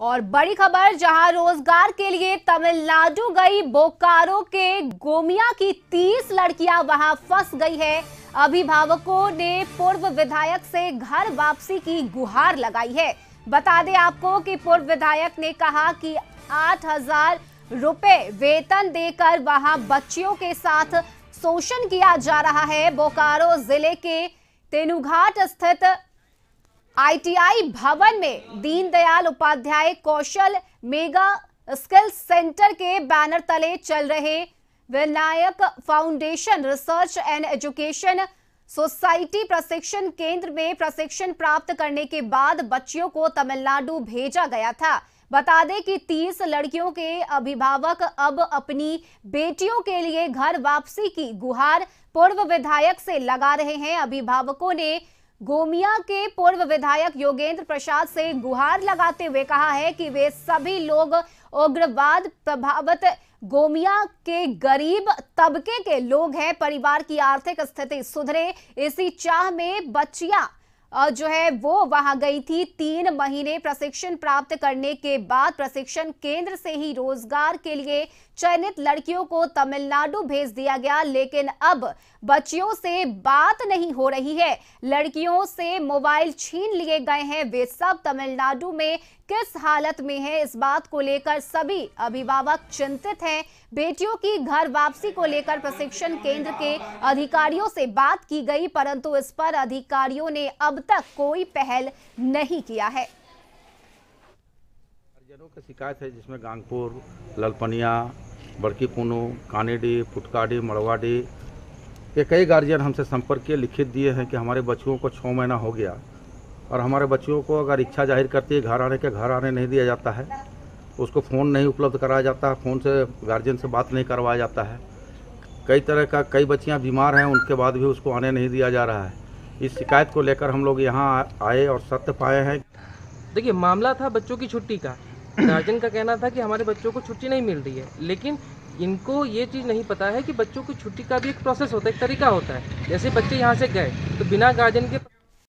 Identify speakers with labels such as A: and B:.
A: और बड़ी खबर जहां रोजगार के लिए तमिलनाडु गई बोकारो के गोमिया की 30 लड़कियां वहां फंस गई है अभिभावकों ने पूर्व विधायक से घर वापसी की गुहार लगाई है बता दें आपको कि पूर्व विधायक ने कहा कि 8000 रुपए वेतन देकर वहां बच्चियों के साथ शोषण किया जा रहा है बोकारो जिले के तेनुघाट स्थित आईटीआई भवन में Deendayal Upadhyay Kaushal mega skill centre के बैनर तले चल रहे Vinayak foundation research and education society प्रशिक्षण केंद्र में प्रशिक्षण प्राप्त करने के बाद बच्चियों को तमिलनाडु भेजा गया था बता दें कि 30 लड़कियों के अभिभावक अब अपनी बेटियों के लिए घर वापसी की गुहार पूर्व विधायक से लगा रहे हैं अभिभावकों ने गोमिया के पूर्व विधायक योगेंद्र प्रसाद से गुहार लगाते हुए कहा है कि वे सभी लोग उग्रवाद प्रभावित गोमिया के गरीब तबके के लोग हैं परिवार की आर्थिक स्थिति सुधरे इसी चाह में बच्चियां जो है वो वहां गई थी तीन महीने प्रशिक्षण प्राप्त करने के बाद प्रशिक्षण केंद्र से ही रोजगार के लिए चयनित लड़कियों को तमिलनाडु भेज दिया गया लेकिन अब बच्चियों से बात नहीं हो रही है लड़कियों से मोबाइल छीन लिए गए हैं वे सब तमिलनाडु में किस हालत में है इस बात को लेकर सभी अभिभावक चिंतित हैं बेटियों की घर वापसी को लेकर प्रशिक्षण केंद्र के अधिकारियों से बात की गई परंतु इस पर अधिकारियों ने अब तक कोई पहल नहीं किया है परिजनों
B: की शिकायत है जिसमें गांगपुर ललपनिया बड़की पुनू कानेडी फुटकाडी मड़वाडी के कई गार्जियन हमसे संपर्क के लिखित दिए हैं कि हमारे बच्चों को छः महीना हो गया और हमारे बच्चों को अगर इच्छा जाहिर करती है घर आने के घर आने नहीं दिया जाता है उसको फ़ोन नहीं उपलब्ध कराया जाता है फ़ोन से गार्जियन से बात नहीं करवाया जाता है कई तरह का कई बच्चियाँ बीमार हैं उनके बाद भी उसको आने नहीं दिया जा रहा है इस शिकायत को लेकर हम लोग यहाँ आए और सत्य पाए हैं देखिए मामला था बच्चों की छुट्टी का गार्जियन का कहना था कि हमारे बच्चों को छुट्टी नहीं मिल रही है लेकिन इनको ये चीज़ नहीं पता है कि बच्चों की छुट्टी का भी एक प्रोसेस होता है एक तरीका होता है जैसे बच्चे यहाँ से गए तो बिना गार्जियन के